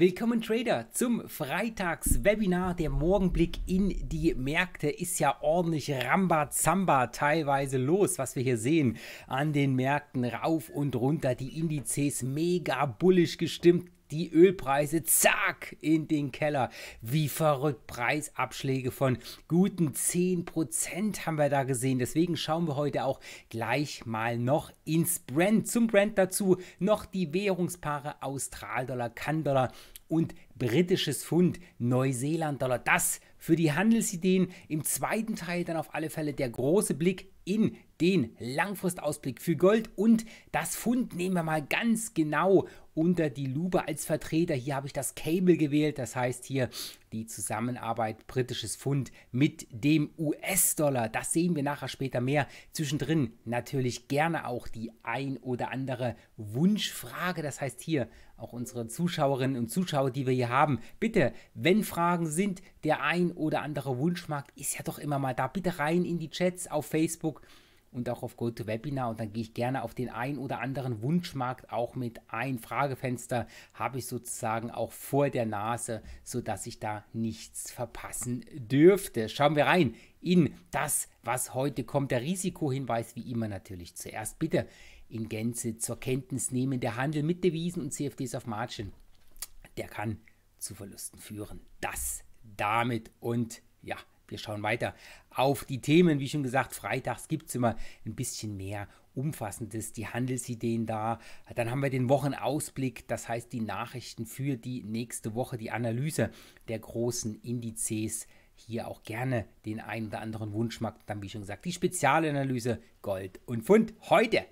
Willkommen Trader zum Freitagswebinar. Der Morgenblick in die Märkte ist ja ordentlich Rambazamba teilweise los, was wir hier sehen an den Märkten rauf und runter. Die Indizes mega bullisch gestimmt die Ölpreise zack in den Keller. Wie verrückt. Preisabschläge von guten 10% haben wir da gesehen. Deswegen schauen wir heute auch gleich mal noch ins Brand. Zum Brand dazu noch die Währungspaare austral Australdollar, Kandollar und britisches Pfund, Neuseeland-Dollar. Das für die Handelsideen. Im zweiten Teil dann auf alle Fälle der große Blick in den Langfristausblick für Gold und das Pfund nehmen wir mal ganz genau unter die Lupe als Vertreter. Hier habe ich das Cable gewählt, das heißt hier die Zusammenarbeit britisches Pfund mit dem US-Dollar. Das sehen wir nachher später mehr. Zwischendrin natürlich gerne auch die ein oder andere Wunschfrage. Das heißt hier auch unsere Zuschauerinnen und Zuschauer, die wir hier haben. Bitte, wenn Fragen sind, der ein oder andere Wunschmarkt ist ja doch immer mal da. Bitte rein in die Chats auf Facebook und auch auf GoToWebinar und dann gehe ich gerne auf den ein oder anderen Wunschmarkt auch mit ein. Fragefenster habe ich sozusagen auch vor der Nase, sodass ich da nichts verpassen dürfte. Schauen wir rein in das, was heute kommt. Der Risikohinweis wie immer natürlich zuerst. Bitte in Gänze zur Kenntnis nehmen. Der Handel mit Devisen und CFDs auf Margin, der kann zu Verlusten führen. Das damit und ja, wir schauen weiter auf die Themen. Wie schon gesagt, freitags gibt es immer ein bisschen mehr Umfassendes, die Handelsideen da. Dann haben wir den Wochenausblick, das heißt die Nachrichten für die nächste Woche, die Analyse der großen Indizes. Hier auch gerne den einen oder anderen Wunschmarkt. Dann, wie schon gesagt, die Spezialanalyse Gold und Pfund heute.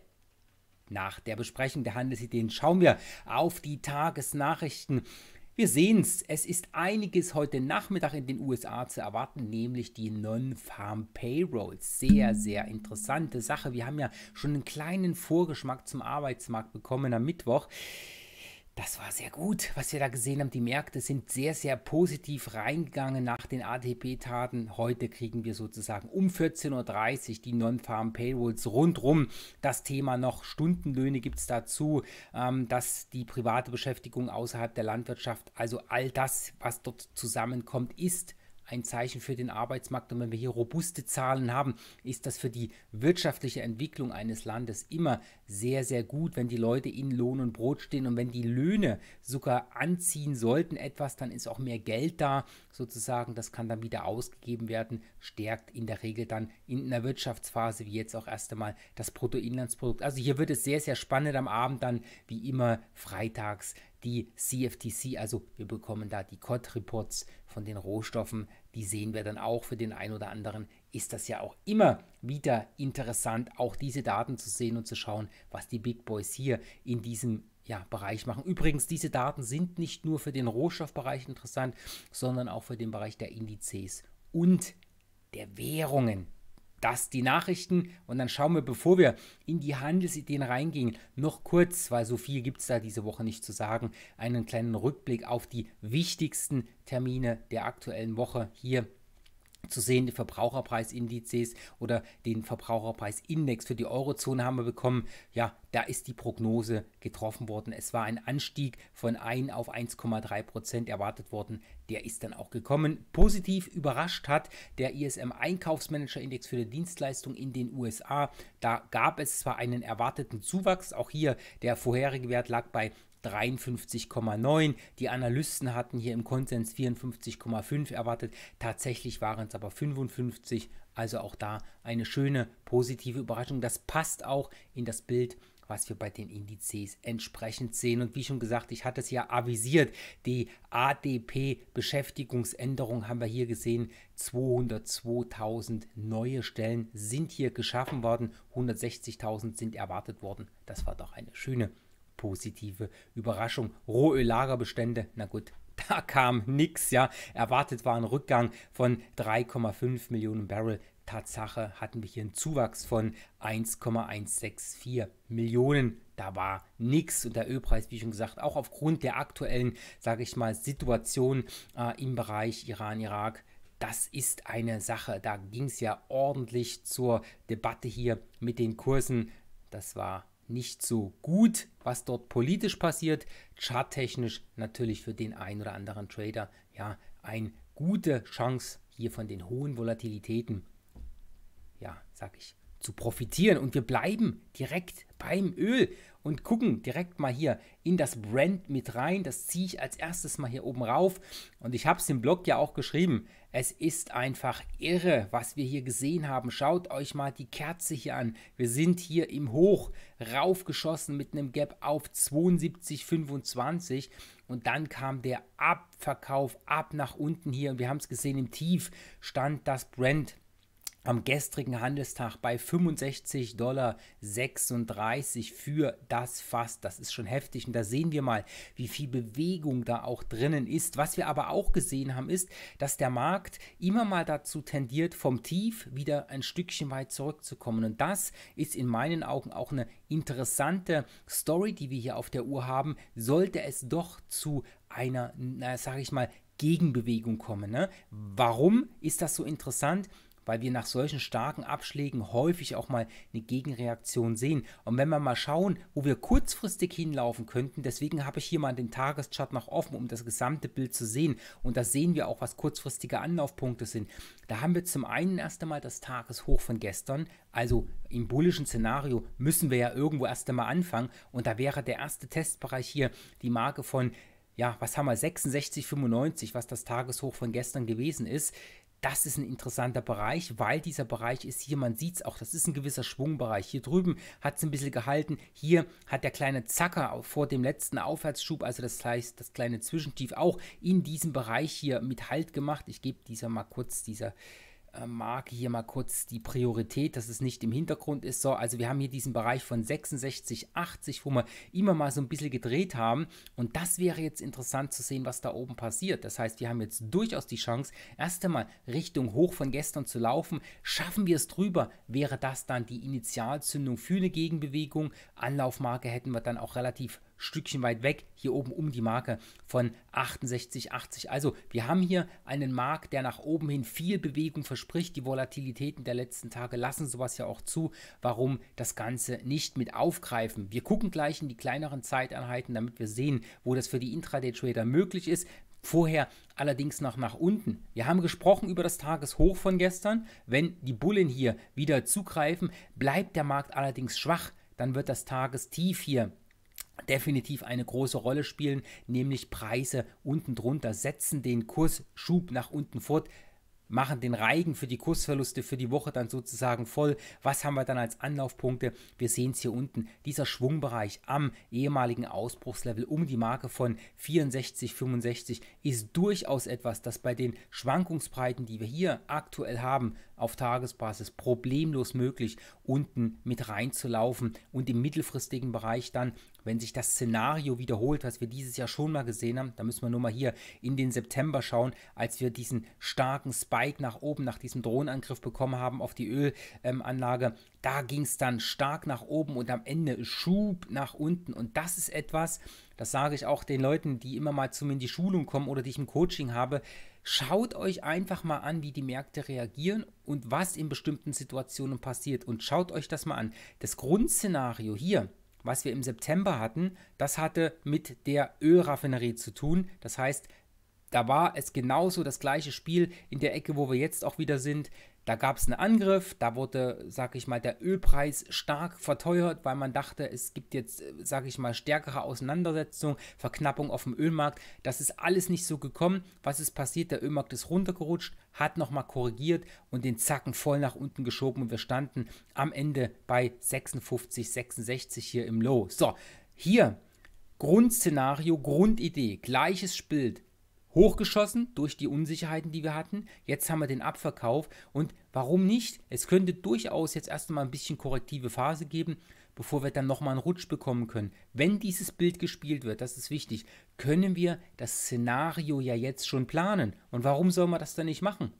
Nach der Besprechung der Handelsideen schauen wir auf die Tagesnachrichten wir sehen's, es ist einiges heute Nachmittag in den USA zu erwarten, nämlich die Non-Farm Payrolls. Sehr, sehr interessante Sache. Wir haben ja schon einen kleinen Vorgeschmack zum Arbeitsmarkt bekommen am Mittwoch. Das war sehr gut, was wir da gesehen haben. Die Märkte sind sehr, sehr positiv reingegangen nach den ATP-Taten. Heute kriegen wir sozusagen um 14.30 Uhr die Non-Farm Payrolls rundrum. Das Thema noch Stundenlöhne gibt es dazu, ähm, dass die private Beschäftigung außerhalb der Landwirtschaft, also all das, was dort zusammenkommt, ist ein Zeichen für den Arbeitsmarkt. Und wenn wir hier robuste Zahlen haben, ist das für die wirtschaftliche Entwicklung eines Landes immer sehr, sehr gut, wenn die Leute in Lohn und Brot stehen und wenn die Löhne sogar anziehen sollten etwas, dann ist auch mehr Geld da sozusagen. Das kann dann wieder ausgegeben werden, stärkt in der Regel dann in einer Wirtschaftsphase wie jetzt auch erst einmal das Bruttoinlandsprodukt. Also hier wird es sehr, sehr spannend am Abend dann, wie immer, freitags die CFTC, also wir bekommen da die COD-Reports von den Rohstoffen, die sehen wir dann auch für den einen oder anderen, ist das ja auch immer wieder interessant, auch diese Daten zu sehen und zu schauen, was die Big Boys hier in diesem ja, Bereich machen. Übrigens, diese Daten sind nicht nur für den Rohstoffbereich interessant, sondern auch für den Bereich der Indizes und der Währungen das die Nachrichten und dann schauen wir, bevor wir in die Handelsideen reingehen, noch kurz, weil so viel gibt es da diese Woche nicht zu sagen, einen kleinen Rückblick auf die wichtigsten Termine der aktuellen Woche hier zu sehen, die Verbraucherpreisindizes oder den Verbraucherpreisindex für die Eurozone haben wir bekommen. Ja, da ist die Prognose getroffen worden. Es war ein Anstieg von 1 auf 1,3 Prozent erwartet worden. Der ist dann auch gekommen. Positiv überrascht hat der ISM Einkaufsmanager-Index für die Dienstleistung in den USA. Da gab es zwar einen erwarteten Zuwachs, auch hier der vorherige Wert lag bei 53,9. Die Analysten hatten hier im Konsens 54,5 erwartet. Tatsächlich waren es aber 55. Also auch da eine schöne positive Überraschung. Das passt auch in das Bild was wir bei den Indizes entsprechend sehen. Und wie schon gesagt, ich hatte es ja avisiert, die ADP-Beschäftigungsänderung haben wir hier gesehen. 202.000 neue Stellen sind hier geschaffen worden, 160.000 sind erwartet worden. Das war doch eine schöne positive Überraschung. Rohöllagerbestände, na gut, da kam nichts, ja. Erwartet war ein Rückgang von 3,5 Millionen Barrel. Tatsache hatten wir hier einen Zuwachs von 1,164 Millionen. Da war nichts und der Ölpreis, wie schon gesagt, auch aufgrund der aktuellen, sage ich mal, Situation äh, im Bereich Iran-Irak, das ist eine Sache. Da ging es ja ordentlich zur Debatte hier mit den Kursen. Das war nicht so gut, was dort politisch passiert. Charttechnisch natürlich für den einen oder anderen Trader ja eine gute Chance hier von den hohen Volatilitäten. Ja, sag ich, zu profitieren. Und wir bleiben direkt beim Öl und gucken direkt mal hier in das Brand mit rein. Das ziehe ich als erstes mal hier oben rauf. Und ich habe es im Blog ja auch geschrieben. Es ist einfach irre, was wir hier gesehen haben. Schaut euch mal die Kerze hier an. Wir sind hier im Hoch raufgeschossen mit einem Gap auf 72,25 und dann kam der Abverkauf ab nach unten hier und wir haben es gesehen im Tief stand das Brand am gestrigen Handelstag bei 65,36 Dollar für das Fass. Das ist schon heftig und da sehen wir mal, wie viel Bewegung da auch drinnen ist. Was wir aber auch gesehen haben, ist, dass der Markt immer mal dazu tendiert, vom Tief wieder ein Stückchen weit zurückzukommen. Und das ist in meinen Augen auch eine interessante Story, die wir hier auf der Uhr haben. Sollte es doch zu einer, na, sag ich mal, Gegenbewegung kommen. Ne? Warum ist das so interessant? weil wir nach solchen starken Abschlägen häufig auch mal eine Gegenreaktion sehen. Und wenn wir mal schauen, wo wir kurzfristig hinlaufen könnten, deswegen habe ich hier mal den Tageschart noch offen, um das gesamte Bild zu sehen. Und da sehen wir auch, was kurzfristige Anlaufpunkte sind. Da haben wir zum einen erst einmal das Tageshoch von gestern, also im bullischen Szenario müssen wir ja irgendwo erst einmal anfangen. Und da wäre der erste Testbereich hier die Marke von ja, was haben wir, 66,95, was das Tageshoch von gestern gewesen ist das ist ein interessanter Bereich, weil dieser Bereich ist hier, man sieht es auch, das ist ein gewisser Schwungbereich. Hier drüben hat es ein bisschen gehalten, hier hat der kleine Zacker vor dem letzten Aufwärtsschub, also das heißt das kleine Zwischentief auch in diesem Bereich hier mit Halt gemacht. Ich gebe dieser mal kurz, dieser äh, Mark hier mal kurz die Priorität, dass es nicht im Hintergrund ist. So, also wir haben hier diesen Bereich von 66, 80, wo wir immer mal so ein bisschen gedreht haben. Und das wäre jetzt interessant zu sehen, was da oben passiert. Das heißt, wir haben jetzt durchaus die Chance, erst einmal Richtung hoch von gestern zu laufen. Schaffen wir es drüber, wäre das dann die Initialzündung für eine Gegenbewegung. Anlaufmarke hätten wir dann auch relativ Stückchen weit weg, hier oben um die Marke von 68,80. Also wir haben hier einen Markt, der nach oben hin viel Bewegung verspricht. Die Volatilitäten der letzten Tage lassen sowas ja auch zu. Warum das Ganze nicht mit aufgreifen? Wir gucken gleich in die kleineren Zeiteinheiten, damit wir sehen, wo das für die Intraday-Trader möglich ist. Vorher allerdings noch nach unten. Wir haben gesprochen über das Tageshoch von gestern. Wenn die Bullen hier wieder zugreifen, bleibt der Markt allerdings schwach. Dann wird das Tagestief hier definitiv eine große Rolle spielen, nämlich Preise unten drunter setzen den Kursschub nach unten fort, machen den Reigen für die Kursverluste für die Woche dann sozusagen voll. Was haben wir dann als Anlaufpunkte? Wir sehen es hier unten, dieser Schwungbereich am ehemaligen Ausbruchslevel um die Marke von 64, 65 ist durchaus etwas, das bei den Schwankungsbreiten, die wir hier aktuell haben, auf Tagesbasis problemlos möglich unten mit reinzulaufen und im mittelfristigen Bereich dann wenn sich das Szenario wiederholt, was wir dieses Jahr schon mal gesehen haben, da müssen wir nur mal hier in den September schauen, als wir diesen starken Spike nach oben nach diesem Drohnenangriff bekommen haben auf die Ölanlage. Ähm, da ging es dann stark nach oben und am Ende Schub nach unten. Und das ist etwas, das sage ich auch den Leuten, die immer mal zu mir in die Schulung kommen oder die ich im Coaching habe. Schaut euch einfach mal an, wie die Märkte reagieren und was in bestimmten Situationen passiert. Und schaut euch das mal an. Das Grundszenario hier, was wir im September hatten, das hatte mit der Ölraffinerie zu tun. Das heißt, da war es genauso das gleiche Spiel in der Ecke, wo wir jetzt auch wieder sind. Da gab es einen Angriff, da wurde, sag ich mal, der Ölpreis stark verteuert, weil man dachte, es gibt jetzt, äh, sag ich mal, stärkere Auseinandersetzungen, Verknappung auf dem Ölmarkt. Das ist alles nicht so gekommen. Was ist passiert? Der Ölmarkt ist runtergerutscht, hat nochmal korrigiert und den Zacken voll nach unten geschoben und wir standen am Ende bei 56, 66 hier im Low. So, hier Grundszenario, Grundidee, gleiches Bild hochgeschossen durch die Unsicherheiten, die wir hatten. Jetzt haben wir den Abverkauf und warum nicht? Es könnte durchaus jetzt erstmal ein bisschen korrektive Phase geben, bevor wir dann nochmal einen Rutsch bekommen können. Wenn dieses Bild gespielt wird, das ist wichtig, können wir das Szenario ja jetzt schon planen. Und warum soll man das dann nicht machen?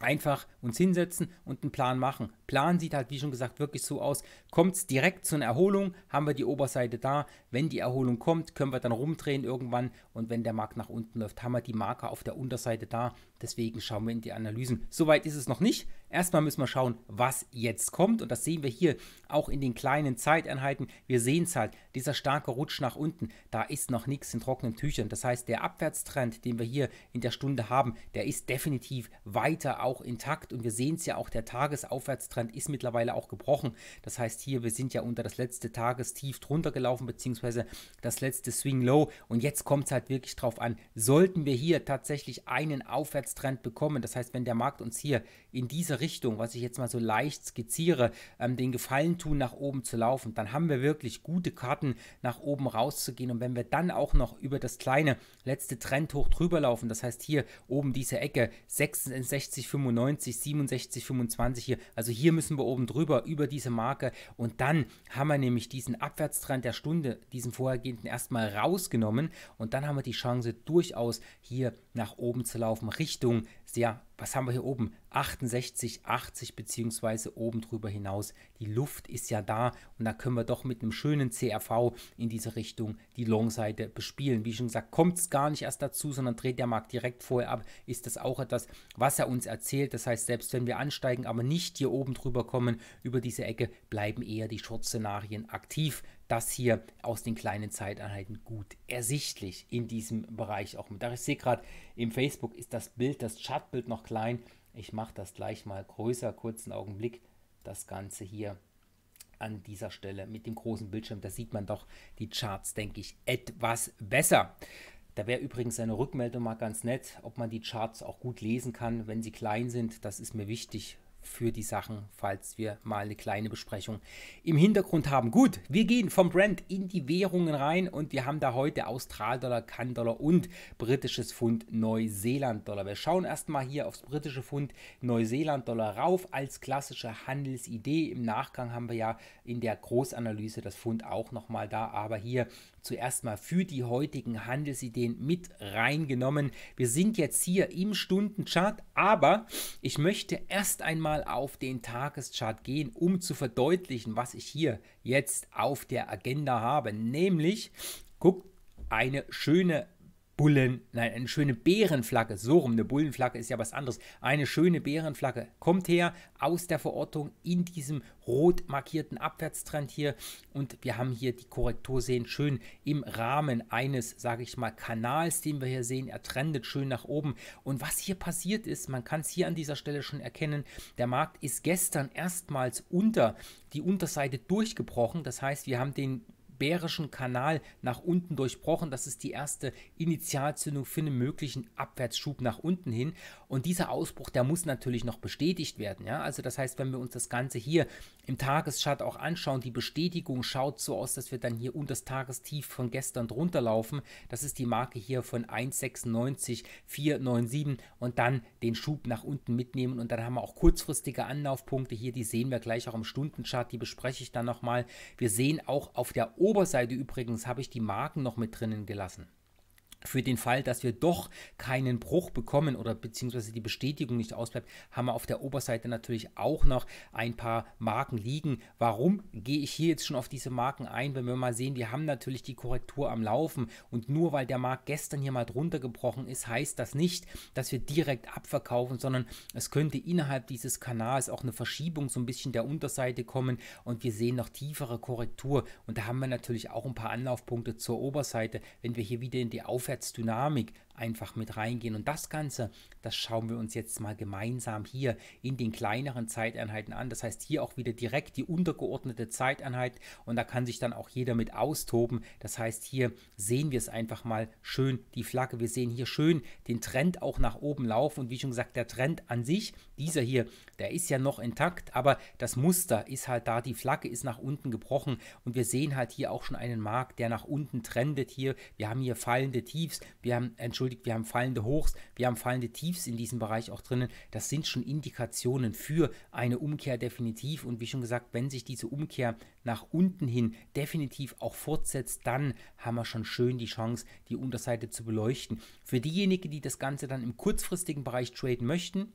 einfach uns hinsetzen und einen Plan machen. Plan sieht halt, wie schon gesagt, wirklich so aus. Kommt es direkt zu einer Erholung, haben wir die Oberseite da. Wenn die Erholung kommt, können wir dann rumdrehen irgendwann. Und wenn der Markt nach unten läuft, haben wir die Marker auf der Unterseite da. Deswegen schauen wir in die Analysen. Soweit ist es noch nicht. Erstmal müssen wir schauen, was jetzt kommt. Und das sehen wir hier auch in den kleinen Zeiteinheiten. Wir sehen es halt, dieser starke Rutsch nach unten, da ist noch nichts in trockenen Tüchern. Das heißt, der Abwärtstrend, den wir hier in der Stunde haben, der ist definitiv weiter auch intakt. Und wir sehen es ja auch, der Tagesaufwärtstrend ist mittlerweile auch gebrochen. Das heißt hier, wir sind ja unter das letzte Tagestief drunter gelaufen, beziehungsweise das letzte Swing Low. Und jetzt kommt es halt wirklich drauf an, sollten wir hier tatsächlich einen Aufwärtstrend bekommen. Das heißt, wenn der Markt uns hier in diese diese Richtung, was ich jetzt mal so leicht skizziere, ähm, den Gefallen tun, nach oben zu laufen, dann haben wir wirklich gute Karten, nach oben rauszugehen. Und wenn wir dann auch noch über das kleine letzte Trendhoch drüber laufen, das heißt hier oben diese Ecke 66,95, 67,25 äh, hier, also hier müssen wir oben drüber, über diese Marke. Und dann haben wir nämlich diesen Abwärtstrend der Stunde, diesen vorhergehenden erstmal rausgenommen. Und dann haben wir die Chance durchaus hier nach oben zu laufen, Richtung ja, was haben wir hier oben? 68, 80 beziehungsweise oben drüber hinaus. Die Luft ist ja da und da können wir doch mit einem schönen CRV in diese Richtung die Long-Seite bespielen. Wie schon gesagt, kommt es gar nicht erst dazu, sondern dreht der Markt direkt vorher ab. Ist das auch etwas, was er uns erzählt? Das heißt, selbst wenn wir ansteigen, aber nicht hier oben drüber kommen, über diese Ecke, bleiben eher die Short-Szenarien aktiv das hier aus den kleinen Zeiteinheiten gut ersichtlich in diesem Bereich auch mit. Ich sehe gerade, im Facebook ist das Bild, das Chartbild noch klein. Ich mache das gleich mal größer, kurzen Augenblick. Das Ganze hier an dieser Stelle mit dem großen Bildschirm. Da sieht man doch die Charts, denke ich, etwas besser. Da wäre übrigens eine Rückmeldung mal ganz nett, ob man die Charts auch gut lesen kann, wenn sie klein sind. Das ist mir wichtig für die Sachen, falls wir mal eine kleine Besprechung im Hintergrund haben. Gut, wir gehen vom Brand in die Währungen rein und wir haben da heute Australdollar, Kan-Dollar und britisches Pfund Neuseeland-Dollar. Wir schauen erstmal hier aufs britische Pfund Neuseeland-Dollar rauf als klassische Handelsidee. Im Nachgang haben wir ja in der Großanalyse das Pfund auch nochmal da, aber hier zuerst mal für die heutigen Handelsideen mit reingenommen. Wir sind jetzt hier im Stundenchart, aber ich möchte erst einmal auf den Tageschart gehen, um zu verdeutlichen, was ich hier jetzt auf der Agenda habe. Nämlich, guckt eine schöne Bullen, nein, eine schöne Bärenflagge, so rum, eine Bullenflagge ist ja was anderes. Eine schöne Bärenflagge kommt her aus der Verortung in diesem rot markierten Abwärtstrend hier und wir haben hier die Korrektur sehen, schön im Rahmen eines, sage ich mal, Kanals, den wir hier sehen. Er trendet schön nach oben und was hier passiert ist, man kann es hier an dieser Stelle schon erkennen, der Markt ist gestern erstmals unter die Unterseite durchgebrochen. Das heißt, wir haben den Bärischen Kanal nach unten durchbrochen. Das ist die erste Initialzündung für einen möglichen Abwärtsschub nach unten hin. Und dieser Ausbruch, der muss natürlich noch bestätigt werden. Ja? Also das heißt, wenn wir uns das Ganze hier im Tageschart auch anschauen, die Bestätigung schaut so aus, dass wir dann hier unter das Tagestief von gestern drunter laufen. Das ist die Marke hier von 1,96,497 und dann den Schub nach unten mitnehmen. Und dann haben wir auch kurzfristige Anlaufpunkte hier, die sehen wir gleich auch im Stundenchart, die bespreche ich dann nochmal. Wir sehen auch auf der Oberseite, Oberseite übrigens habe ich die Marken noch mit drinnen gelassen für den Fall, dass wir doch keinen Bruch bekommen oder beziehungsweise die Bestätigung nicht ausbleibt, haben wir auf der Oberseite natürlich auch noch ein paar Marken liegen. Warum gehe ich hier jetzt schon auf diese Marken ein? Wenn wir mal sehen, wir haben natürlich die Korrektur am Laufen und nur weil der Markt gestern hier mal drunter gebrochen ist, heißt das nicht, dass wir direkt abverkaufen, sondern es könnte innerhalb dieses Kanals auch eine Verschiebung so ein bisschen der Unterseite kommen und wir sehen noch tiefere Korrektur und da haben wir natürlich auch ein paar Anlaufpunkte zur Oberseite, wenn wir hier wieder in die Auf Abwärtsdynamik einfach mit reingehen. Und das Ganze, das schauen wir uns jetzt mal gemeinsam hier in den kleineren Zeiteinheiten an. Das heißt hier auch wieder direkt die untergeordnete Zeiteinheit und da kann sich dann auch jeder mit austoben. Das heißt hier sehen wir es einfach mal schön, die Flagge. Wir sehen hier schön den Trend auch nach oben laufen und wie schon gesagt, der Trend an sich, dieser hier, der ist ja noch intakt, aber das Muster ist halt da, die Flagge ist nach unten gebrochen und wir sehen halt hier auch schon einen Markt, der nach unten trendet hier. Wir haben hier fallende Tiefs, wir haben, Entschuldigung, schuldig, wir haben fallende Hochs, wir haben fallende Tiefs in diesem Bereich auch drinnen. Das sind schon Indikationen für eine Umkehr definitiv. Und wie schon gesagt, wenn sich diese Umkehr nach unten hin definitiv auch fortsetzt, dann haben wir schon schön die Chance, die Unterseite zu beleuchten. Für diejenigen, die das Ganze dann im kurzfristigen Bereich traden möchten,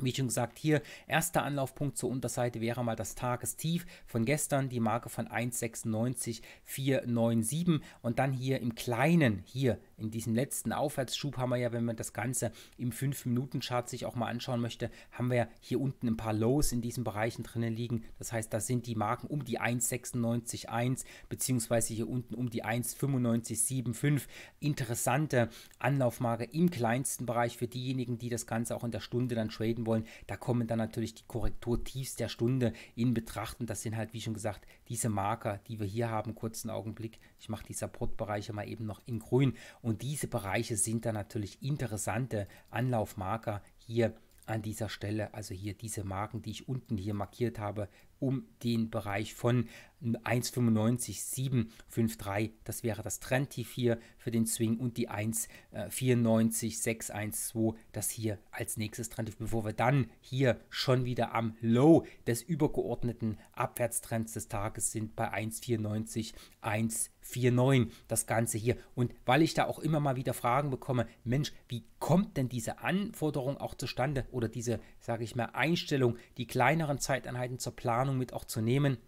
wie schon gesagt, hier erster Anlaufpunkt zur Unterseite wäre mal das Tagestief von gestern, die Marke von 1,96497 und dann hier im Kleinen, hier in diesem letzten Aufwärtsschub haben wir ja, wenn man das Ganze im 5-Minuten-Chart sich auch mal anschauen möchte, haben wir ja hier unten ein paar Lows in diesen Bereichen drinnen liegen. Das heißt, das sind die Marken um die 1,961 bzw. hier unten um die 1,9575. Interessante Anlaufmarke im kleinsten Bereich für diejenigen, die das Ganze auch in der Stunde dann traden wollen, da kommen dann natürlich die Korrekturtiefs der Stunde in Betracht. Und das sind halt, wie schon gesagt, diese Marker, die wir hier haben, kurzen Augenblick. Ich mache die Supportbereiche mal eben noch in grün. Und diese Bereiche sind dann natürlich interessante Anlaufmarker hier an dieser Stelle, also hier diese Marken, die ich unten hier markiert habe, um den Bereich von 1,95,753. Das wäre das Trendtief hier für den Swing und die 1,94,612. Das hier als nächstes Trendtief, bevor wir dann hier schon wieder am Low des übergeordneten Abwärtstrends des Tages sind bei 1,94,1. 4.9, das Ganze hier. Und weil ich da auch immer mal wieder Fragen bekomme, Mensch, wie kommt denn diese Anforderung auch zustande oder diese, sage ich mal, Einstellung, die kleineren Zeiteinheiten zur Planung mit auch zu nehmen?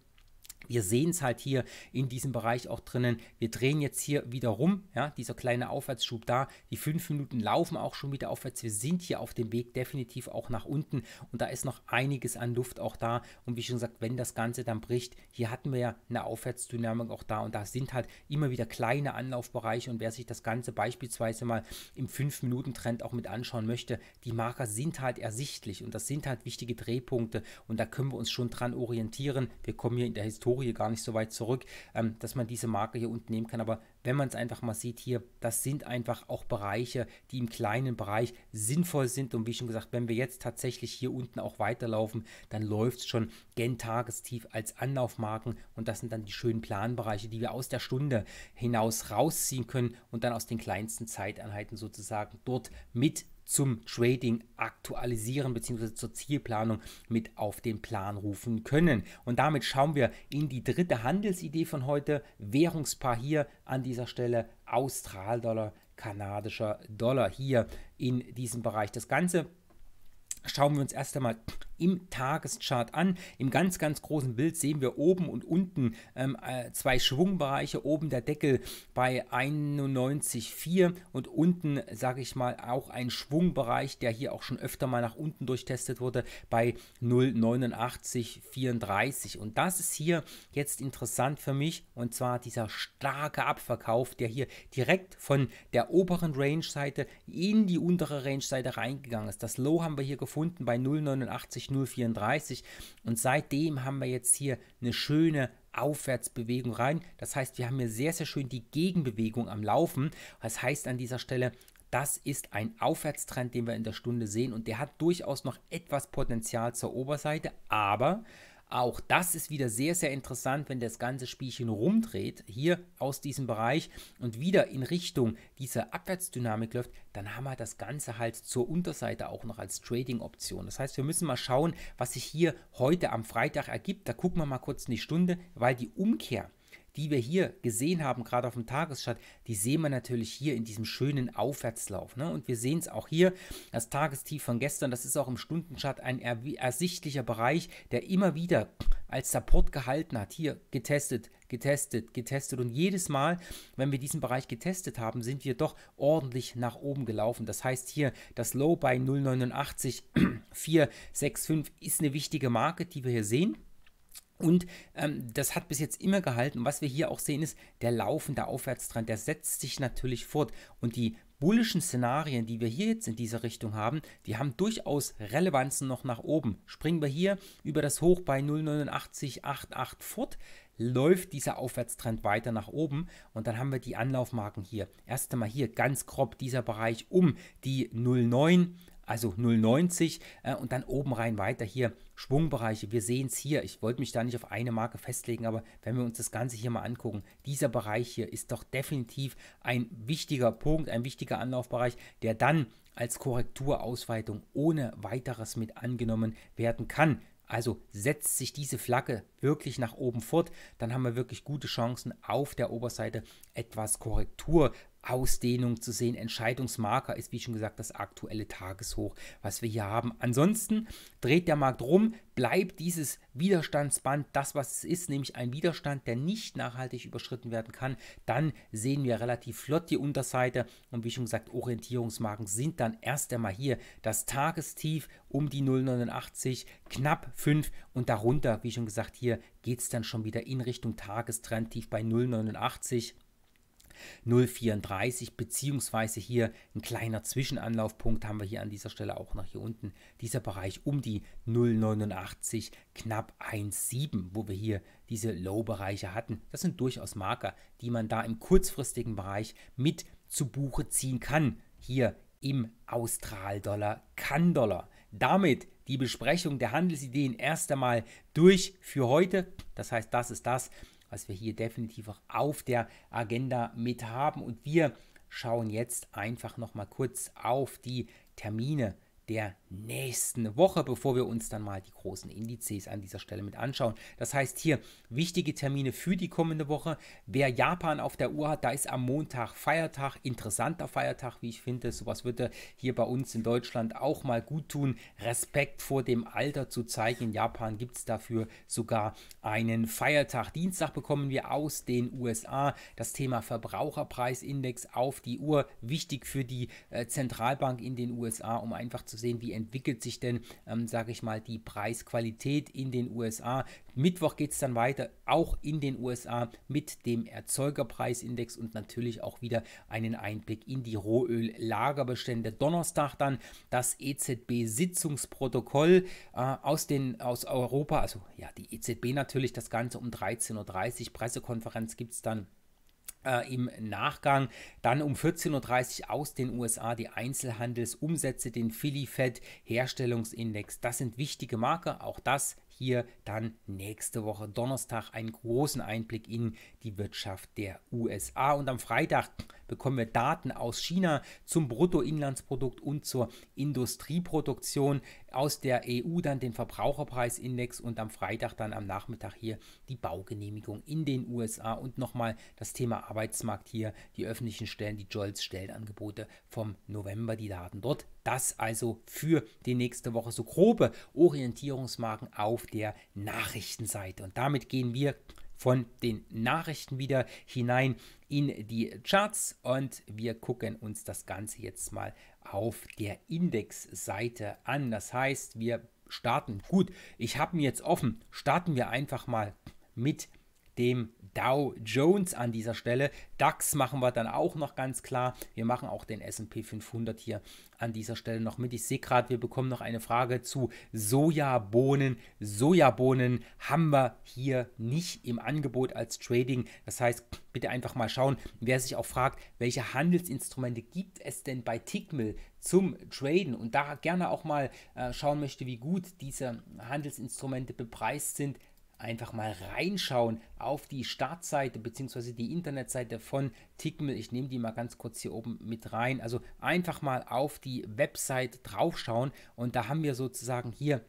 Wir sehen es halt hier in diesem Bereich auch drinnen. Wir drehen jetzt hier wieder rum. Ja, dieser kleine Aufwärtsschub da. Die fünf Minuten laufen auch schon wieder aufwärts. Wir sind hier auf dem Weg definitiv auch nach unten. Und da ist noch einiges an Luft auch da. Und wie schon gesagt, wenn das Ganze dann bricht, hier hatten wir ja eine Aufwärtsdynamik auch da. Und da sind halt immer wieder kleine Anlaufbereiche. Und wer sich das Ganze beispielsweise mal im fünf minuten trend auch mit anschauen möchte, die Marker sind halt ersichtlich. Und das sind halt wichtige Drehpunkte. Und da können wir uns schon dran orientieren. Wir kommen hier in der Historie Historie gar nicht so weit zurück, ähm, dass man diese Marke hier unten nehmen kann. Aber wenn man es einfach mal sieht hier, das sind einfach auch Bereiche, die im kleinen Bereich sinnvoll sind. Und wie schon gesagt, wenn wir jetzt tatsächlich hier unten auch weiterlaufen, dann läuft es schon gen Tagestief als Anlaufmarken. Und das sind dann die schönen Planbereiche, die wir aus der Stunde hinaus rausziehen können und dann aus den kleinsten Zeiteinheiten sozusagen dort mit zum Trading aktualisieren bzw. zur Zielplanung mit auf den Plan rufen können. Und damit schauen wir in die dritte Handelsidee von heute. Währungspaar hier an dieser Stelle Australdollar, kanadischer Dollar hier in diesem Bereich. Das Ganze schauen wir uns erst einmal im Tageschart an. Im ganz, ganz großen Bild sehen wir oben und unten ähm, äh, zwei Schwungbereiche. Oben der Deckel bei 91,4 und unten, sage ich mal, auch ein Schwungbereich, der hier auch schon öfter mal nach unten durchtestet wurde, bei 0,8934. Und das ist hier jetzt interessant für mich und zwar dieser starke Abverkauf, der hier direkt von der oberen Range-Seite in die untere Range-Seite reingegangen ist. Das Low haben wir hier gefunden bei 0,89. 0,34 und seitdem haben wir jetzt hier eine schöne Aufwärtsbewegung rein. Das heißt, wir haben hier sehr, sehr schön die Gegenbewegung am Laufen. Das heißt an dieser Stelle, das ist ein Aufwärtstrend, den wir in der Stunde sehen und der hat durchaus noch etwas Potenzial zur Oberseite, aber auch das ist wieder sehr, sehr interessant, wenn das ganze Spielchen rumdreht, hier aus diesem Bereich und wieder in Richtung dieser Abwärtsdynamik läuft, dann haben wir das Ganze halt zur Unterseite auch noch als Trading-Option. Das heißt, wir müssen mal schauen, was sich hier heute am Freitag ergibt. Da gucken wir mal kurz in die Stunde, weil die Umkehr die wir hier gesehen haben, gerade auf dem Tageschart, die sehen wir natürlich hier in diesem schönen Aufwärtslauf. Ne? Und wir sehen es auch hier, das Tagestief von gestern, das ist auch im Stundenchart ein ersichtlicher Bereich, der immer wieder als Support gehalten hat. Hier getestet, getestet, getestet. Und jedes Mal, wenn wir diesen Bereich getestet haben, sind wir doch ordentlich nach oben gelaufen. Das heißt hier, das Low bei 0,89465 ist eine wichtige Marke, die wir hier sehen. Und ähm, das hat bis jetzt immer gehalten. Und was wir hier auch sehen, ist der laufende Aufwärtstrend. Der setzt sich natürlich fort. Und die bullischen Szenarien, die wir hier jetzt in dieser Richtung haben, die haben durchaus Relevanzen noch nach oben. Springen wir hier über das Hoch bei 0,8988 fort, läuft dieser Aufwärtstrend weiter nach oben und dann haben wir die Anlaufmarken hier. Erst einmal hier ganz grob dieser Bereich um die 09, also 090 äh, und dann oben rein weiter hier Schwungbereiche, wir sehen es hier, ich wollte mich da nicht auf eine Marke festlegen, aber wenn wir uns das Ganze hier mal angucken, dieser Bereich hier ist doch definitiv ein wichtiger Punkt, ein wichtiger Anlaufbereich, der dann als Korrekturausweitung ohne weiteres mit angenommen werden kann. Also setzt sich diese Flagge wirklich nach oben fort, dann haben wir wirklich gute Chancen, auf der Oberseite etwas Korrektur Ausdehnung zu sehen. Entscheidungsmarker ist, wie schon gesagt, das aktuelle Tageshoch, was wir hier haben. Ansonsten dreht der Markt rum, bleibt dieses Widerstandsband das, was es ist, nämlich ein Widerstand, der nicht nachhaltig überschritten werden kann. Dann sehen wir relativ flott die Unterseite und wie schon gesagt, Orientierungsmarken sind dann erst einmal hier das Tagestief um die 0,89, knapp 5 und darunter, wie schon gesagt, hier geht es dann schon wieder in Richtung Tagestrendtief bei 0,89. 0,34 beziehungsweise hier ein kleiner Zwischenanlaufpunkt haben wir hier an dieser Stelle auch noch hier unten. Dieser Bereich um die 0,89, knapp 1,7, wo wir hier diese Low-Bereiche hatten. Das sind durchaus Marker, die man da im kurzfristigen Bereich mit zu Buche ziehen kann. Hier im Austral-Dollar, Kann-Dollar. Damit die Besprechung der Handelsideen erst einmal durch für heute. Das heißt, das ist das, was wir hier definitiv auch auf der Agenda mit haben. Und wir schauen jetzt einfach nochmal kurz auf die Termine der nächsten Woche, bevor wir uns dann mal die großen Indizes an dieser Stelle mit anschauen. Das heißt hier wichtige Termine für die kommende Woche. Wer Japan auf der Uhr hat, da ist am Montag Feiertag, interessanter Feiertag, wie ich finde. Sowas würde hier bei uns in Deutschland auch mal gut tun, Respekt vor dem Alter zu zeigen. In Japan gibt es dafür sogar einen Feiertag. Dienstag bekommen wir aus den USA das Thema Verbraucherpreisindex auf die Uhr. Wichtig für die äh, Zentralbank in den USA, um einfach zu sehen, wie entwickelt sich denn, ähm, sage ich mal, die Preisqualität in den USA. Mittwoch geht es dann weiter, auch in den USA mit dem Erzeugerpreisindex und natürlich auch wieder einen Einblick in die Rohöllagerbestände. Donnerstag dann das EZB-Sitzungsprotokoll äh, aus, aus Europa, also ja, die EZB natürlich das Ganze um 13.30 Uhr. Pressekonferenz gibt es dann äh, im Nachgang dann um 14.30 Uhr aus den USA die Einzelhandelsumsätze, den Philly Fed Herstellungsindex. Das sind wichtige Marker. Auch das hier dann nächste Woche Donnerstag einen großen Einblick in die Wirtschaft der USA. Und am Freitag bekommen wir Daten aus China zum Bruttoinlandsprodukt und zur Industrieproduktion, aus der EU dann den Verbraucherpreisindex und am Freitag dann am Nachmittag hier die Baugenehmigung in den USA und nochmal das Thema Arbeitsmarkt hier, die öffentlichen Stellen, die Jolts Stellenangebote vom November, die Daten dort. Das also für die nächste Woche so grobe Orientierungsmarken auf der Nachrichtenseite. Und damit gehen wir von den Nachrichten wieder hinein in die Charts und wir gucken uns das Ganze jetzt mal auf der Indexseite an. Das heißt, wir starten. Gut, ich habe mir jetzt offen. Starten wir einfach mal mit dem Dow Jones an dieser Stelle. DAX machen wir dann auch noch ganz klar. Wir machen auch den SP 500 hier an dieser Stelle noch mit. Ich sehe gerade, wir bekommen noch eine Frage zu Sojabohnen. Sojabohnen haben wir hier nicht im Angebot als Trading. Das heißt, bitte einfach mal schauen, wer sich auch fragt, welche Handelsinstrumente gibt es denn bei Tickmill zum Traden und da gerne auch mal äh, schauen möchte, wie gut diese Handelsinstrumente bepreist sind einfach mal reinschauen auf die Startseite bzw. die Internetseite von Tickmill. Ich nehme die mal ganz kurz hier oben mit rein. Also einfach mal auf die Website draufschauen und da haben wir sozusagen hier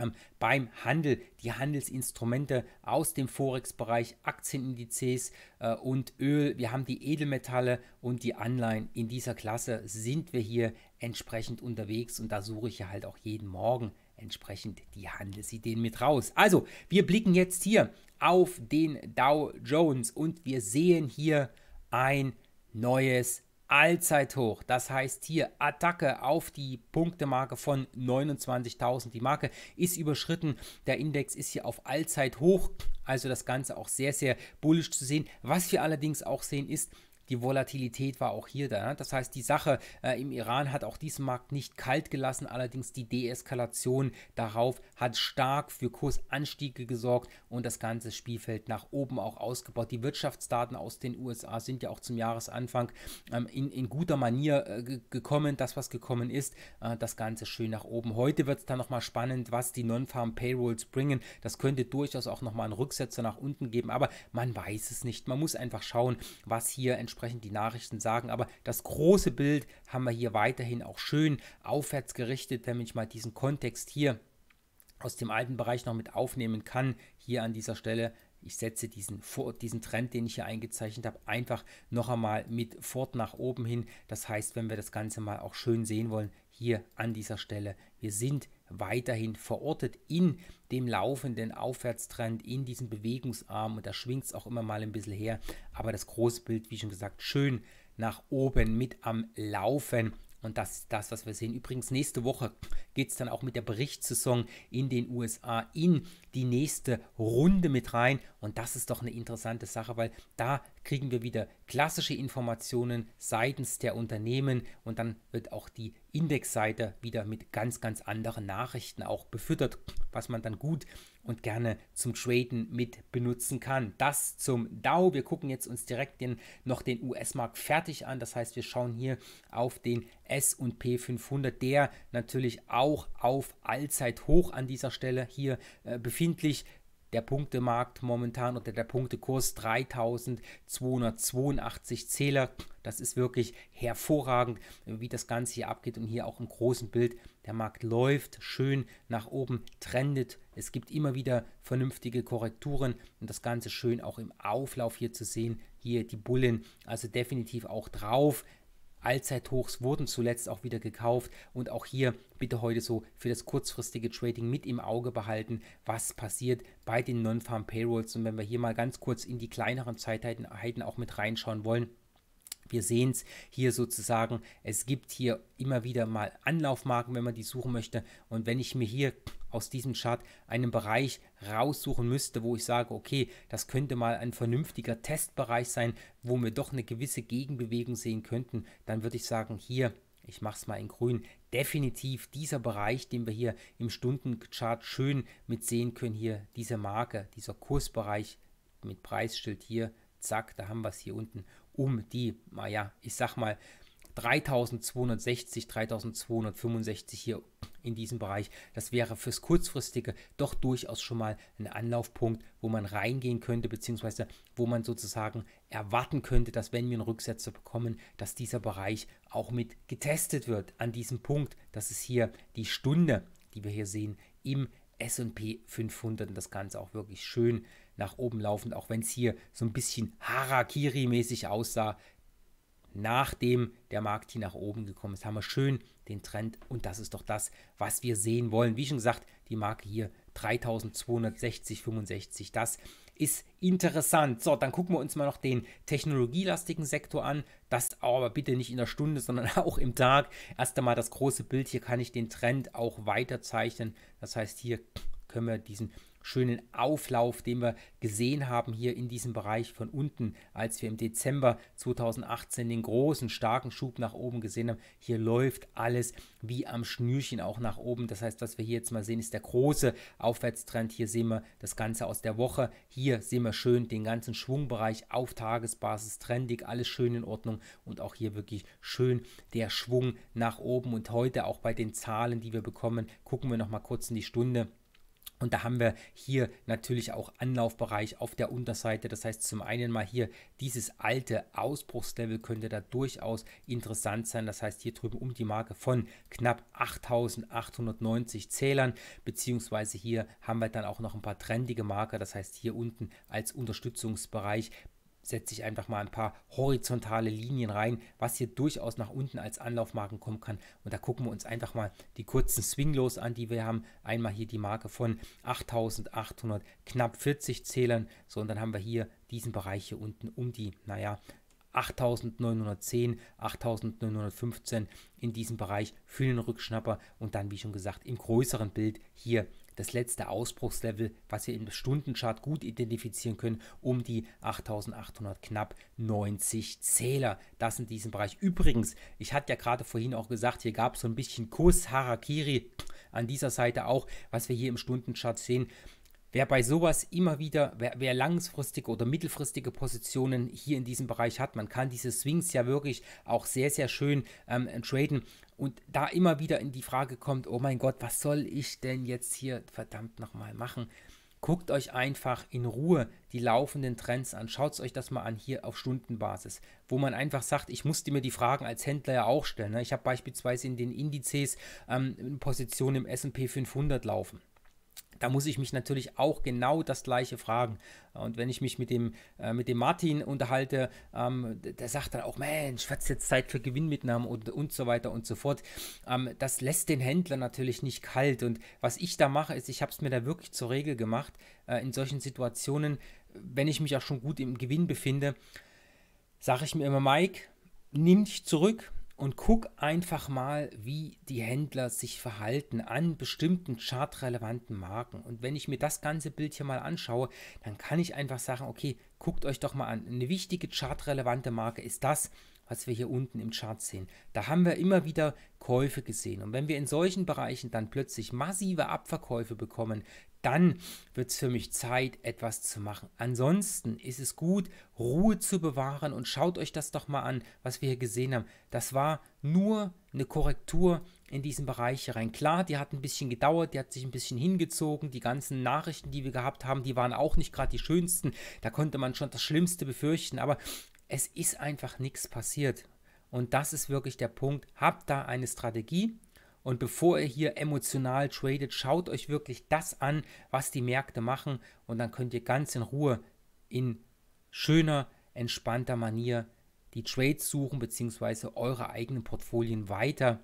ähm, beim Handel die Handelsinstrumente aus dem Forex-Bereich, Aktienindizes äh, und Öl. Wir haben die Edelmetalle und die Anleihen. In dieser Klasse sind wir hier entsprechend unterwegs und da suche ich ja halt auch jeden Morgen entsprechend die Handelsideen mit raus. Also, wir blicken jetzt hier auf den Dow Jones und wir sehen hier ein neues Allzeithoch. Das heißt hier Attacke auf die Punktemarke von 29.000. Die Marke ist überschritten. Der Index ist hier auf Allzeithoch. Also das Ganze auch sehr, sehr bullisch zu sehen. Was wir allerdings auch sehen ist, die Volatilität war auch hier da. Ne? Das heißt, die Sache äh, im Iran hat auch diesen Markt nicht kalt gelassen, allerdings die Deeskalation darauf hat stark für Kursanstiege gesorgt und das ganze Spielfeld nach oben auch ausgebaut. Die Wirtschaftsdaten aus den USA sind ja auch zum Jahresanfang ähm, in, in, guter Manier äh, gekommen. Das, was gekommen ist, äh, das Ganze schön nach oben. Heute wird es dann nochmal spannend, was die Non-Farm Payrolls bringen. Das könnte durchaus auch nochmal einen Rücksetzer nach unten geben, aber man weiß es nicht. Man muss einfach schauen, was hier entsprechend entsprechend die Nachrichten sagen. Aber das große Bild haben wir hier weiterhin auch schön aufwärts gerichtet, wenn ich mal diesen Kontext hier aus dem alten Bereich noch mit aufnehmen kann. Hier an dieser Stelle ich setze diesen, diesen Trend, den ich hier eingezeichnet habe, einfach noch einmal mit fort nach oben hin. Das heißt, wenn wir das Ganze mal auch schön sehen wollen, hier an dieser Stelle, wir sind weiterhin verortet in dem laufenden Aufwärtstrend, in diesem Bewegungsarm und da schwingt es auch immer mal ein bisschen her. Aber das große Bild, wie schon gesagt, schön nach oben mit am Laufen. Und das ist das, was wir sehen. Übrigens, nächste Woche geht es dann auch mit der Berichtssaison in den USA in die nächste Runde mit rein. Und das ist doch eine interessante Sache, weil da kriegen wir wieder klassische Informationen seitens der Unternehmen und dann wird auch die Indexseite wieder mit ganz, ganz anderen Nachrichten auch befüttert, was man dann gut und gerne zum Traden mit benutzen kann. Das zum DAO. Wir gucken jetzt uns direkt den, noch den US-Markt fertig an. Das heißt, wir schauen hier auf den S&P 500, der natürlich auch auch auf Allzeithoch an dieser Stelle hier äh, befindlich. Der Punktemarkt momentan oder der Punktekurs 3282 Zähler. Das ist wirklich hervorragend, äh, wie das Ganze hier abgeht und hier auch im großen Bild. Der Markt läuft schön nach oben, trendet. Es gibt immer wieder vernünftige Korrekturen und das Ganze schön auch im Auflauf hier zu sehen. Hier die Bullen, also definitiv auch drauf. Allzeithochs wurden zuletzt auch wieder gekauft und auch hier bitte heute so für das kurzfristige Trading mit im Auge behalten, was passiert bei den Non-Farm Payrolls und wenn wir hier mal ganz kurz in die kleineren Zeiteinheiten auch mit reinschauen wollen, wir sehen es hier sozusagen, es gibt hier immer wieder mal Anlaufmarken, wenn man die suchen möchte. Und wenn ich mir hier aus diesem Chart einen Bereich raussuchen müsste, wo ich sage, okay, das könnte mal ein vernünftiger Testbereich sein, wo wir doch eine gewisse Gegenbewegung sehen könnten, dann würde ich sagen, hier, ich mache es mal in grün, definitiv dieser Bereich, den wir hier im Stundenchart schön mit sehen können, hier diese Marke, dieser Kursbereich mit Preisschild hier, zack, da haben wir es hier unten um die, naja, ich sag mal, 3260, 3265 hier in diesem Bereich. Das wäre fürs Kurzfristige doch durchaus schon mal ein Anlaufpunkt, wo man reingehen könnte, beziehungsweise wo man sozusagen erwarten könnte, dass wenn wir einen Rücksetzer bekommen, dass dieser Bereich auch mit getestet wird an diesem Punkt. Das ist hier die Stunde, die wir hier sehen, im SP 500 und das Ganze auch wirklich schön nach oben laufend, auch wenn es hier so ein bisschen Harakiri-mäßig aussah. Nachdem der Markt hier nach oben gekommen ist, haben wir schön den Trend und das ist doch das, was wir sehen wollen. Wie schon gesagt, die Marke hier 3260,65, das ist interessant. So, dann gucken wir uns mal noch den technologielastigen Sektor an. Das aber bitte nicht in der Stunde, sondern auch im Tag. Erst einmal das große Bild. Hier kann ich den Trend auch weiter zeichnen. Das heißt, hier können wir diesen schönen Auflauf, den wir gesehen haben hier in diesem Bereich von unten, als wir im Dezember 2018 den großen, starken Schub nach oben gesehen haben. Hier läuft alles wie am Schnürchen auch nach oben. Das heißt, was wir hier jetzt mal sehen, ist der große Aufwärtstrend. Hier sehen wir das Ganze aus der Woche. Hier sehen wir schön den ganzen Schwungbereich auf Tagesbasis, trendig, alles schön in Ordnung und auch hier wirklich schön der Schwung nach oben. Und heute auch bei den Zahlen, die wir bekommen, gucken wir noch mal kurz in die Stunde. Und da haben wir hier natürlich auch Anlaufbereich auf der Unterseite. Das heißt, zum einen mal hier dieses alte Ausbruchslevel könnte da durchaus interessant sein. Das heißt, hier drüben um die Marke von knapp 8890 Zählern, beziehungsweise hier haben wir dann auch noch ein paar trendige Marker. Das heißt, hier unten als Unterstützungsbereich setze ich einfach mal ein paar horizontale Linien rein, was hier durchaus nach unten als Anlaufmarken kommen kann. Und da gucken wir uns einfach mal die kurzen Swinglos an, die wir haben. Einmal hier die Marke von 8800, knapp 40 Zählern. So, und dann haben wir hier diesen Bereich hier unten um die, naja, 8910, 8915 in diesem Bereich für den Rückschnapper und dann, wie schon gesagt, im größeren Bild hier das letzte Ausbruchslevel, was wir im Stundenchart gut identifizieren können, um die 8800 knapp 90 Zähler. Das in diesem Bereich. Übrigens, ich hatte ja gerade vorhin auch gesagt, hier gab es so ein bisschen Kuss, Harakiri an dieser Seite auch, was wir hier im Stundenchart sehen. Wer bei sowas immer wieder, wer, wer langfristige oder mittelfristige Positionen hier in diesem Bereich hat, man kann diese Swings ja wirklich auch sehr, sehr schön ähm, traden und da immer wieder in die Frage kommt, oh mein Gott, was soll ich denn jetzt hier verdammt nochmal machen? Guckt euch einfach in Ruhe die laufenden Trends an. Schaut euch das mal an hier auf Stundenbasis, wo man einfach sagt, ich musste mir die Fragen als Händler ja auch stellen. Ne? Ich habe beispielsweise in den Indizes ähm, Positionen im SP 500 laufen da muss ich mich natürlich auch genau das gleiche fragen. Und wenn ich mich mit dem, äh, mit dem Martin unterhalte, ähm, der sagt dann auch, Mensch, was jetzt Zeit für Gewinnmitnahmen und, und so weiter und so fort. Ähm, das lässt den Händler natürlich nicht kalt. Und was ich da mache, ist, ich habe es mir da wirklich zur Regel gemacht, äh, in solchen Situationen, wenn ich mich auch schon gut im Gewinn befinde, sage ich mir immer, Mike, nimm dich zurück, und guck einfach mal, wie die Händler sich verhalten an bestimmten chartrelevanten Marken. Und wenn ich mir das ganze Bild hier mal anschaue, dann kann ich einfach sagen, okay, guckt euch doch mal an. Eine wichtige chartrelevante Marke ist das, was wir hier unten im Chart sehen. Da haben wir immer wieder Käufe gesehen. Und wenn wir in solchen Bereichen dann plötzlich massive Abverkäufe bekommen, dann wird es für mich Zeit, etwas zu machen. Ansonsten ist es gut, Ruhe zu bewahren und schaut euch das doch mal an, was wir hier gesehen haben. Das war nur eine Korrektur in diesen Bereich rein. Klar, die hat ein bisschen gedauert, die hat sich ein bisschen hingezogen. Die ganzen Nachrichten, die wir gehabt haben, die waren auch nicht gerade die schönsten. Da konnte man schon das Schlimmste befürchten, aber es ist einfach nichts passiert. Und das ist wirklich der Punkt. Habt da eine Strategie, und bevor ihr hier emotional tradet, schaut euch wirklich das an, was die Märkte machen. Und dann könnt ihr ganz in Ruhe in schöner, entspannter Manier die Trades suchen, beziehungsweise eure eigenen Portfolien weiter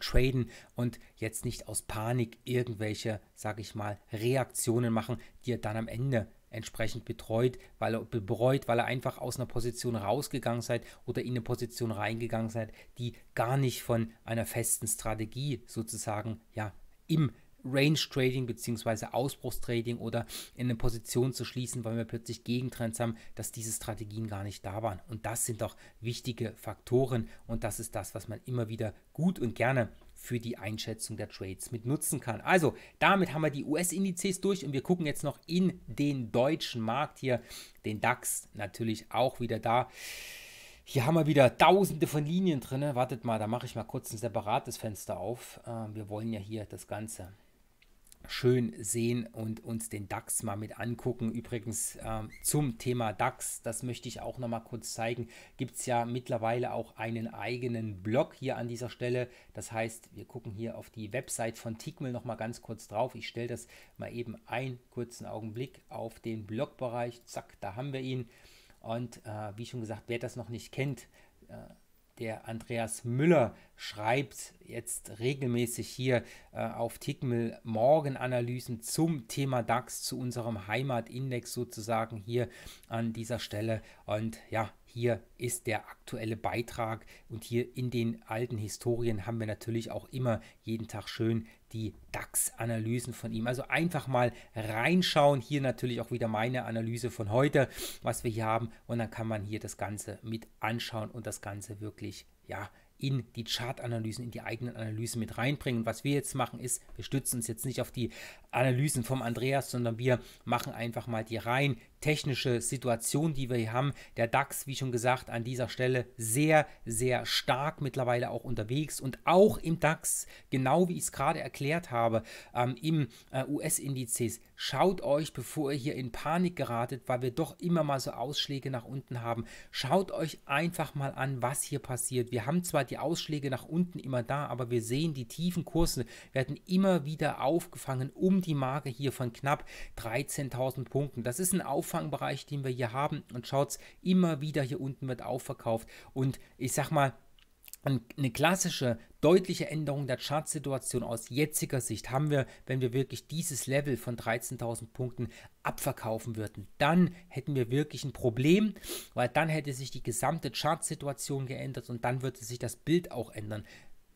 traden und jetzt nicht aus Panik irgendwelche, sage ich mal, Reaktionen machen, die ihr dann am Ende entsprechend betreut, weil er bereut, weil er einfach aus einer Position rausgegangen seid oder in eine Position reingegangen seid, die gar nicht von einer festen Strategie sozusagen ja im Range Trading bzw. Ausbruchstrading oder in eine Position zu schließen, weil wir plötzlich Gegentrends haben, dass diese Strategien gar nicht da waren. Und das sind doch wichtige Faktoren und das ist das, was man immer wieder gut und gerne für die Einschätzung der Trades mit nutzen kann. Also, damit haben wir die US-Indizes durch und wir gucken jetzt noch in den deutschen Markt hier, den DAX natürlich auch wieder da. Hier haben wir wieder tausende von Linien drin. Wartet mal, da mache ich mal kurz ein separates Fenster auf. Ähm, wir wollen ja hier das Ganze schön sehen und uns den DAX mal mit angucken. Übrigens ähm, zum Thema DAX, das möchte ich auch noch mal kurz zeigen, gibt es ja mittlerweile auch einen eigenen Blog hier an dieser Stelle. Das heißt, wir gucken hier auf die Website von Tickmill noch mal ganz kurz drauf. Ich stelle das mal eben einen kurzen Augenblick auf den Blogbereich. Zack, da haben wir ihn. Und äh, wie schon gesagt, wer das noch nicht kennt, äh, der Andreas Müller schreibt jetzt regelmäßig hier äh, auf Tickmill Morgenanalysen zum Thema DAX, zu unserem Heimatindex sozusagen hier an dieser Stelle. Und ja, hier ist der aktuelle Beitrag und hier in den alten Historien haben wir natürlich auch immer jeden Tag schön die DAX-Analysen von ihm. Also einfach mal reinschauen. Hier natürlich auch wieder meine Analyse von heute, was wir hier haben und dann kann man hier das Ganze mit anschauen und das Ganze wirklich, ja, in die Chartanalysen, in die eigenen Analysen mit reinbringen. was wir jetzt machen ist, wir stützen uns jetzt nicht auf die Analysen vom Andreas, sondern wir machen einfach mal die rein, technische Situation, die wir hier haben. Der DAX, wie schon gesagt, an dieser Stelle sehr, sehr stark mittlerweile auch unterwegs und auch im DAX, genau wie ich es gerade erklärt habe, ähm, im äh, US-Indizes. Schaut euch, bevor ihr hier in Panik geratet, weil wir doch immer mal so Ausschläge nach unten haben, schaut euch einfach mal an, was hier passiert. Wir haben zwar die Ausschläge nach unten immer da, aber wir sehen, die tiefen Kurse werden immer wieder aufgefangen um die Marke hier von knapp 13.000 Punkten. Das ist ein Aufwand Auffangbereich, den wir hier haben. Und schaut's, immer wieder hier unten wird aufverkauft. Und ich sag mal, eine klassische, deutliche Änderung der Chartsituation aus jetziger Sicht haben wir, wenn wir wirklich dieses Level von 13.000 Punkten abverkaufen würden. Dann hätten wir wirklich ein Problem, weil dann hätte sich die gesamte Chartsituation geändert und dann würde sich das Bild auch ändern.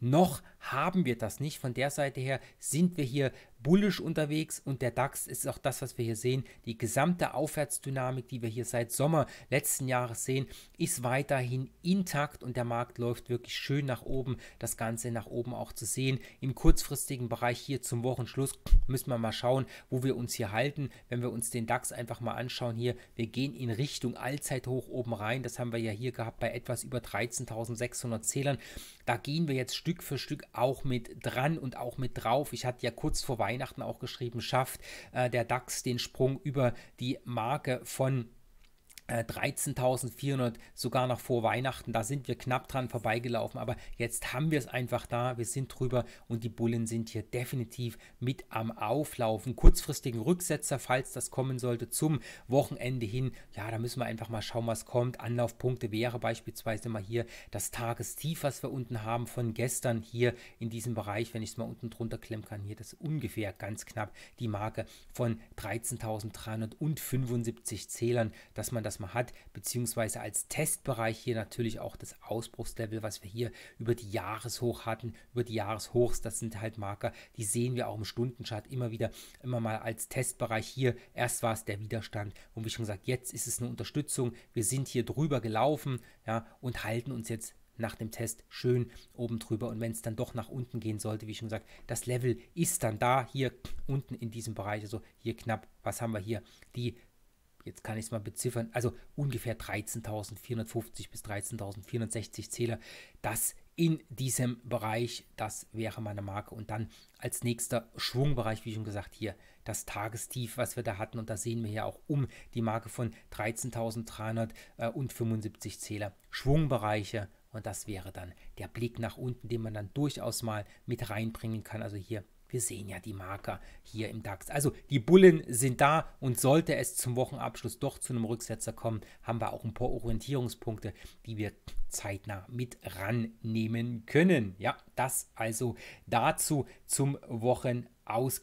Noch haben wir das nicht. Von der Seite her sind wir hier bullisch unterwegs und der DAX ist auch das, was wir hier sehen. Die gesamte Aufwärtsdynamik, die wir hier seit Sommer letzten Jahres sehen, ist weiterhin intakt und der Markt läuft wirklich schön nach oben. Das Ganze nach oben auch zu sehen. Im kurzfristigen Bereich hier zum Wochenschluss müssen wir mal schauen, wo wir uns hier halten. Wenn wir uns den DAX einfach mal anschauen hier, wir gehen in Richtung Allzeithoch oben rein. Das haben wir ja hier gehabt bei etwas über 13.600 Zählern. Da gehen wir jetzt Stück für Stück auch mit dran und auch mit drauf. Ich hatte ja kurz vor Weihnachten auch geschrieben, schafft äh, der DAX den Sprung über die Marke von 13.400 äh, sogar noch vor Weihnachten. Da sind wir knapp dran vorbeigelaufen, aber jetzt haben wir es einfach da. Wir sind drüber und die Bullen sind hier definitiv mit am Auflaufen. Kurzfristigen Rücksetzer, falls das kommen sollte, zum Wochenende hin. Ja, da müssen wir einfach mal schauen, was kommt. Anlaufpunkte wäre beispielsweise mal hier das Tagestief, was wir unten haben von gestern hier in diesem Bereich. Wenn ich es mal unten drunter klemmen kann, hier das ungefähr ganz knapp die Marke von 13.375 Zählern, dass man das man hat, beziehungsweise als Testbereich hier natürlich auch das Ausbruchslevel, was wir hier über die Jahreshoch hatten, über die Jahreshochs, das sind halt Marker, die sehen wir auch im Stundenchart immer wieder, immer mal als Testbereich hier. Erst war es der Widerstand und wie schon gesagt, jetzt ist es eine Unterstützung. Wir sind hier drüber gelaufen ja, und halten uns jetzt nach dem Test schön oben drüber. Und wenn es dann doch nach unten gehen sollte, wie schon gesagt, das Level ist dann da, hier unten in diesem Bereich, also hier knapp, was haben wir hier? Die jetzt kann ich es mal beziffern, also ungefähr 13.450 bis 13.460 Zähler, das in diesem Bereich, das wäre meine Marke. Und dann als nächster Schwungbereich, wie schon gesagt, hier das Tagestief, was wir da hatten. Und da sehen wir ja auch um die Marke von 13.375 Zähler. Schwungbereiche, und das wäre dann der Blick nach unten, den man dann durchaus mal mit reinbringen kann. Also hier wir sehen ja die Marker hier im DAX. Also die Bullen sind da und sollte es zum Wochenabschluss doch zu einem Rücksetzer kommen, haben wir auch ein paar Orientierungspunkte, die wir zeitnah mit rannehmen können. Ja, das also dazu zum Wochenabschluss.